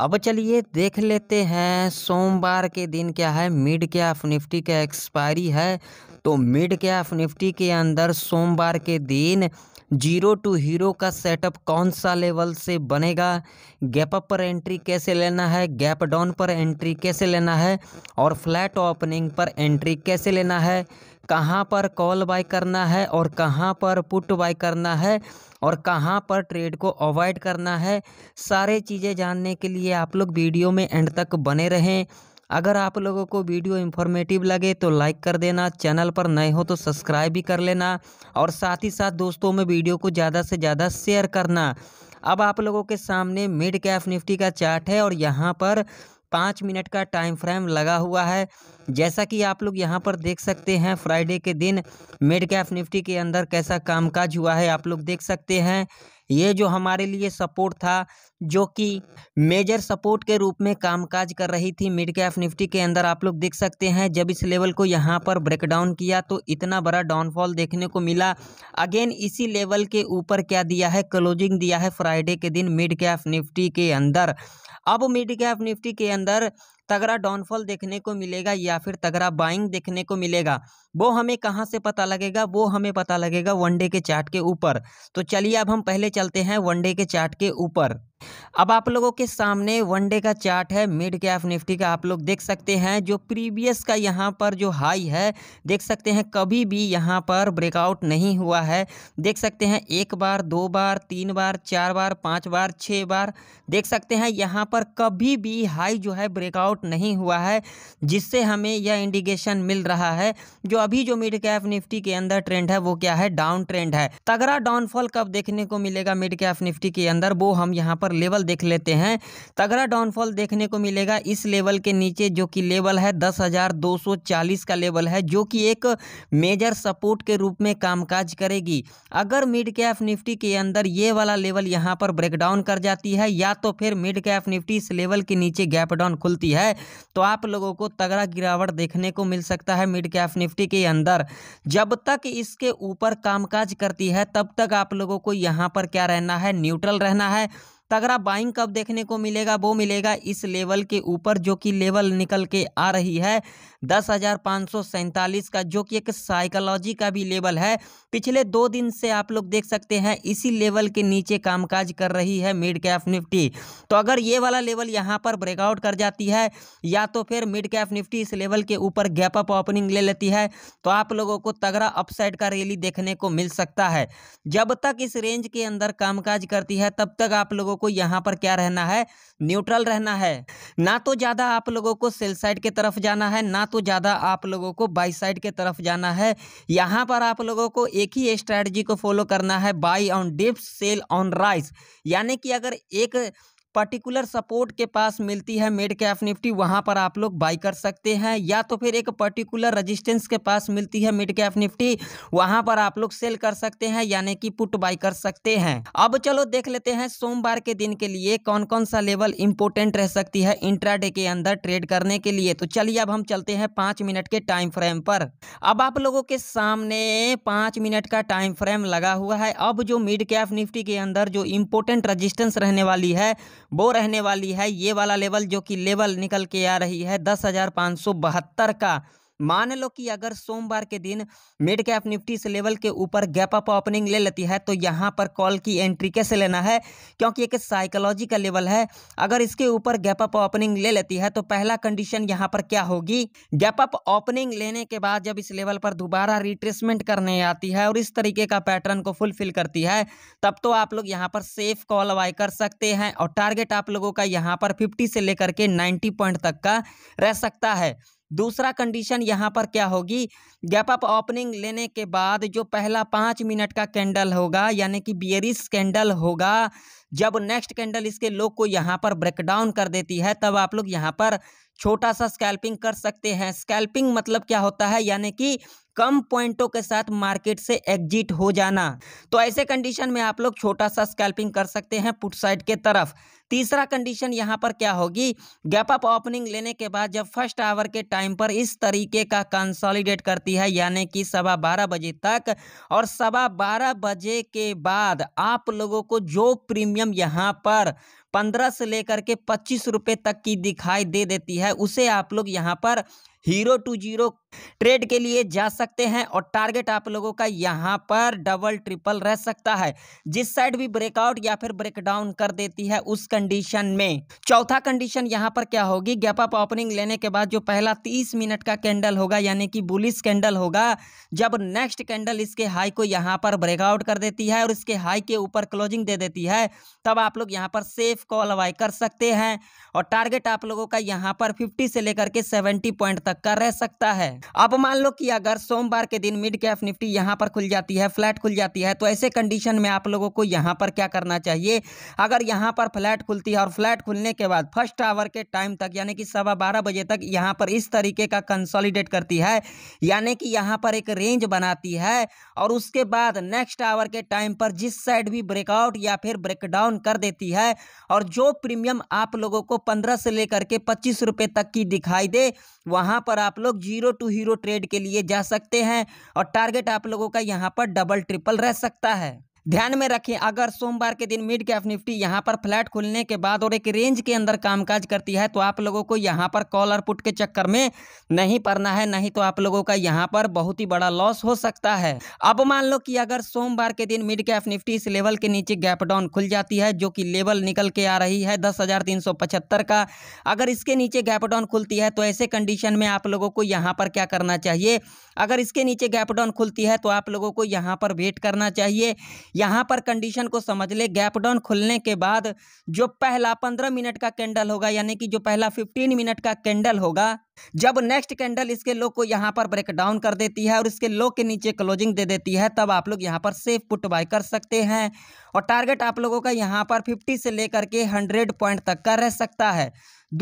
अब चलिए देख लेते हैं सोमवार के दिन क्या है मिड कैफ निफ्टी का एक्सपायरी है तो मिड कैफ निफ्टी के अंदर सोमवार के दिन जीरो टू हीरो का सेटअप कौन सा लेवल से बनेगा गैप अप पर एंट्री कैसे लेना है गैप डाउन पर एंट्री कैसे लेना है और फ्लैट ओपनिंग पर एंट्री कैसे लेना है कहाँ पर कॉल बाय करना है और कहाँ पर पुट बाय करना है और कहाँ पर ट्रेड को अवॉइड करना है सारे चीज़ें जानने के लिए आप लोग वीडियो में एंड तक बने रहें अगर आप लोगों को वीडियो इन्फॉर्मेटिव लगे तो लाइक कर देना चैनल पर नए हो तो सब्सक्राइब भी कर लेना और साथ ही साथ दोस्तों में वीडियो को ज़्यादा से ज़्यादा शेयर करना अब आप लोगों के सामने मिड कैफ निफ्टी का चार्ट है और यहाँ पर पाँच मिनट का टाइम फ्रेम लगा हुआ है जैसा कि आप लोग यहाँ पर देख सकते हैं फ्राइडे के दिन मेड कैफ निफ्टी के अंदर कैसा कामकाज हुआ है आप लोग देख सकते हैं ये जो हमारे लिए सपोर्ट था जो कि मेजर सपोर्ट के रूप में कामकाज कर रही थी मिड कैफ निफ्टी के अंदर आप लोग देख सकते हैं जब इस लेवल को यहाँ पर ब्रेकडाउन किया तो इतना बड़ा डाउनफॉल देखने को मिला अगेन इसी लेवल के ऊपर क्या दिया है क्लोजिंग दिया है फ्राइडे के दिन मिड कैफ निफ्टी के अंदर अब मिड कैप निफ्टी के अंदर तगड़ा डाउनफॉल देखने को मिलेगा या फिर तगड़ा बाइंग देखने को मिलेगा वो हमें कहाँ से पता लगेगा वो हमें पता लगेगा वनडे के चार्ट के ऊपर तो चलिए अब हम पहले चलते हैं वनडे के चार्ट के ऊपर अब आप लोगों के सामने वनडे का चार्ट है मिड कैफ निफ्टी का आप लोग देख सकते हैं जो प्रीवियस का यहाँ पर जो हाई है देख सकते हैं कभी भी यहाँ पर ब्रेकआउट नहीं हुआ है देख सकते हैं एक बार दो बार तीन बार चार बार पाँच बार छः बार देख सकते हैं यहाँ पर कभी भी हाई जो है ब्रेकआउट नहीं हुआ है जिससे हमें यह इंडिकेशन मिल रहा है जो अभी जो मिड कैप निफ्टी के अंदर ट्रेंड है वो क्या है डाउन ट्रेंड है तगड़ा डाउनफॉल कब देखने को मिलेगा मिड कैप निफ्टी के अंदर वो हम यहाँ पर लेवल देख लेते हैं तगड़ा डाउनफॉल देखने को मिलेगा इस लेवल के नीचे जो कि लेवल है दस का लेवल है जो कि एक मेजर सपोर्ट के रूप में कामकाज करेगी अगर मिड कैप निफ्टी के अंदर ये वाला लेवल यहाँ पर ब्रेकडाउन कर जाती है या तो फिर मिड कैप निफ्टी इस लेवल के नीचे गैप डाउन खुलती है तो आप लोगों को तगड़ा गिरावट देखने को मिल सकता है मिड कैप निफ्टी के अंदर जब तक इसके ऊपर कामकाज करती है तब तक आप लोगों को यहाँ पर क्या रहना है न्यूट्रल रहना है तगड़ा तो बाइंग कब देखने को मिलेगा वो मिलेगा इस लेवल के ऊपर जो कि लेवल निकल के आ रही है दस हज़ार पाँच सौ सैंतालीस का जो कि एक साइकोलॉजी का भी लेवल है पिछले दो दिन से आप लोग देख सकते हैं इसी लेवल के नीचे कामकाज कर रही है मिड कैफ निफ्टी तो अगर ये वाला लेवल यहाँ पर ब्रेकआउट कर जाती है या तो फिर मिड कैफ निफ्टी इस लेवल के ऊपर गैप अप ओपनिंग ले लेती है तो आप लोगों को तगड़ा अपसाइड का रैली देखने को मिल सकता है जब तक इस रेंज के अंदर कामकाज करती है तब तक आप लोगों को यहाँ पर क्या रहना है न्यूट्रल रहना है ना तो ज़्यादा आप लोगों को सेल साइड के तरफ जाना है ना तो ज़्यादा आप लोगों को बाई साइड के तरफ जाना है यहाँ पर आप लोगों को एक ही स्ट्रैटेजी को फॉलो करना है buy on dips sell on rise यानी कि अगर एक पर्टिकुलर सपोर्ट के पास मिलती है मेड कैफ निफ्टी वहां पर आप लोग बाई कर सकते हैं या तो फिर एक पर्टिकुलर रजिस्टेंस के पास मिलती है मिड कैफ निफ्टी वहां पर आप लोग सेल कर सकते हैं यानी कि पुट बाई कर सकते हैं अब चलो देख लेते हैं सोमवार के दिन के लिए कौन कौन सा लेवल इंपोर्टेंट रह सकती है इंट्रा के अंदर ट्रेड करने के लिए तो चलिए अब हम चलते हैं पांच मिनट के टाइम फ्रेम पर अब आप लोगों के सामने पांच मिनट का टाइम फ्रेम लगा हुआ है अब जो मिड कैफ निफ्टी के अंदर जो इम्पोर्टेंट रजिस्टेंस रहने वाली है वो रहने वाली है ये वाला लेवल जो कि लेवल निकल के आ रही है दस हज़ार पाँच सौ बहत्तर का मान लो कि अगर सोमवार के दिन मिड कैप निफ्टी से लेवल के ऊपर गैप अप ओपनिंग ले लेती है तो यहाँ पर कॉल की एंट्री कैसे लेना है क्योंकि एक साइकोलॉजी का लेवल है अगर इसके ऊपर गैप अप ओपनिंग ले लेती है तो पहला कंडीशन यहाँ पर क्या होगी गैप अप ओपनिंग लेने के बाद जब इस लेवल पर दोबारा रिट्रेसमेंट करने आती है और इस तरीके का पैटर्न को फुलफिल करती है तब तो आप लोग यहाँ पर सेफ कॉल अवाई कर सकते हैं और टारगेट आप लोगों का यहाँ पर फिफ्टी से लेकर के नाइन्टी पॉइंट तक का रह सकता है दूसरा कंडीशन यहाँ पर क्या होगी गैप अप ओपनिंग लेने के बाद जो पहला पाँच मिनट का कैंडल होगा यानी कि बियरिस कैंडल होगा जब नेक्स्ट कैंडल इसके लो को यहाँ पर ब्रेकडाउन कर देती है तब आप लोग यहाँ पर छोटा सा स्कैल्पिंग कर सकते हैं स्कैल्पिंग मतलब क्या होता है यानी कि कम पॉइंटों के साथ मार्केट से एग्जिट हो जाना तो ऐसे कंडीशन में आप लोग छोटा सा स्कैल्पिंग कर सकते हैं पुट साइड के तरफ तीसरा कंडीशन यहाँ पर क्या होगी गैप अप ओपनिंग लेने के बाद जब फर्स्ट आवर के टाइम पर इस तरीके का कंसोलिडेट करती है यानी कि सवा बारह बजे तक और सवा बारह बजे के बाद आप लोगों को जो प्रीमियम प्रीमियम यहाँ पर पंद्रह से लेकर के पच्चीस रुपये तक की दिखाई दे देती है उसे आप लोग यहाँ पर हीरो टू जीरो ट्रेड के लिए जा सकते हैं और टारगेट आप लोगों का यहाँ पर डबल ट्रिपल रह सकता है जिस साइड भी ब्रेकआउट या फिर ब्रेकडाउन कर देती है उस कंडीशन में चौथा कंडीशन यहाँ पर क्या होगी गैप अप ओपनिंग लेने के बाद जो पहला तीस मिनट का कैंडल होगा यानी कि बुलिस कैंडल होगा जब नेक्स्ट कैंडल इसके हाई को यहाँ पर ब्रेकआउट कर देती है और इसके हाई के ऊपर क्लोजिंग दे देती है तब आप लोग यहाँ पर सेफ कॉल अवाई कर सकते हैं और टारगेट आप लोगों का यहाँ पर फिफ्टी से लेकर के सेवेंटी पॉइंट तक का रह सकता है अब मान लो कि अगर सोमवार के दिन मिड कैप निफ्टी यहाँ पर खुल जाती है फ्लैट खुल जाती है तो ऐसे कंडीशन में आप लोगों को यहाँ पर क्या करना चाहिए अगर यहाँ पर फ्लैट खुलती है और फ्लैट खुलने के बाद फर्स्ट आवर के टाइम तक यानी कि सवा बारह बजे तक यहाँ पर इस तरीके का कंसोलिडेट करती है यानी कि यहाँ पर एक रेंज बनाती है और उसके बाद नेक्स्ट आवर के टाइम पर जिस साइड भी ब्रेकआउट या फिर ब्रेकडाउन कर देती है और जो प्रीमियम आप लोगों को पंद्रह से लेकर के पच्चीस रुपये तक की दिखाई दे वहाँ पर आप लोग जीरो टू हीरो ट्रेड के लिए जा सकते हैं और टारगेट आप लोगों का यहाँ पर डबल ट्रिपल रह सकता है ध्यान में रखें अगर सोमवार के दिन मिड कैप निफ्टी यहां पर फ्लैट खुलने के बाद और एक रेंज के अंदर कामकाज करती है तो आप लोगों को यहां पर कॉल और पुट के चक्कर में नहीं पड़ना है नहीं तो आप लोगों का यहां पर बहुत ही बड़ा लॉस हो सकता है अब मान लो कि अगर सोमवार के दिन मिड कैप निफ्टी इस लेवल के नीचे गैप डाउन खुल जाती है जो कि लेवल निकल के आ रही है दस का अगर इसके नीचे गैप डाउन खुलती है तो ऐसे कंडीशन में आप लोगों को यहाँ पर क्या करना चाहिए अगर इसके नीचे गैप डाउन खुलती है तो आप लोगों को यहाँ पर वेट करना चाहिए यहाँ पर कंडीशन को समझ ले गैप डाउन खुलने के बाद जो पहला पंद्रह मिनट का कैंडल होगा यानी कि जो पहला फिफ्टीन मिनट का कैंडल होगा जब नेक्स्ट कैंडल इसके लो को यहाँ पर ब्रेक डाउन कर देती है और इसके लो के नीचे क्लोजिंग दे देती है तब आप लोग यहाँ पर सेफ पुट बाय कर सकते हैं और टारगेट आप लोगों का यहाँ पर 50 से लेकर के 100 पॉइंट तक का रह सकता है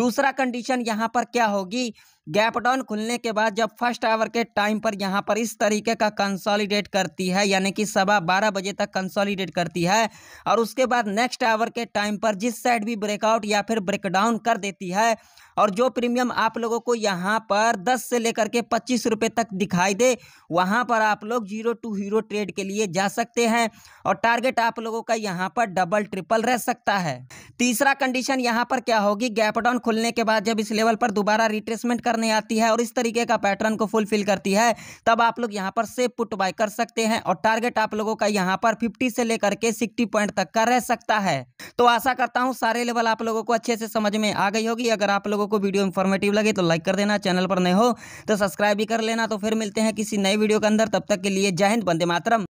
दूसरा कंडीशन यहाँ पर क्या होगी गैप डाउन खुलने के बाद जब फर्स्ट आवर के टाइम पर यहाँ पर इस तरीके का कंसोलिडेट करती है यानी कि सवा बारह बजे तक कंसोलिडेट करती है और उसके बाद नेक्स्ट आवर के टाइम पर जिस साइड भी ब्रेकआउट या फिर ब्रेकडाउन कर देती है और जो प्रीमियम आप लोगों को यहाँ पर दस से लेकर के पच्चीस रुपये तक दिखाई दे वहाँ पर आप लोग जीरो टू हीरो ट्रेड के लिए जा सकते हैं और टारगेट आप लोगों का यहाँ पर डबल ट्रिपल रह सकता है तीसरा कंडीशन यहाँ पर क्या होगी गैप डाउन खुलने के बाद जब इस लेवल पर दोबारा रिट्रेसमेंट करने आती है और इस तरीके का पैटर्न को फुलफिल करती है तब आप लोग यहाँ पर सेफ पुट बाय कर सकते हैं और टारगेट आप लोगों का यहाँ पर फिफ्टी से लेकर के सिक्सटी पॉइंट तक का रह सकता है तो आशा करता हूँ सारे लेवल आप लोगों को अच्छे से समझ में आ गई होगी अगर आप लोगों को वीडियो इन्फॉर्मेटिव लगे तो लाइक कर देना चैनल पर नए हो तो सब्सक्राइब भी कर लेना तो फिर मिलते हैं किसी नए वीडियो के अंदर तब तक के लिए जय हिंद बंदे मातरम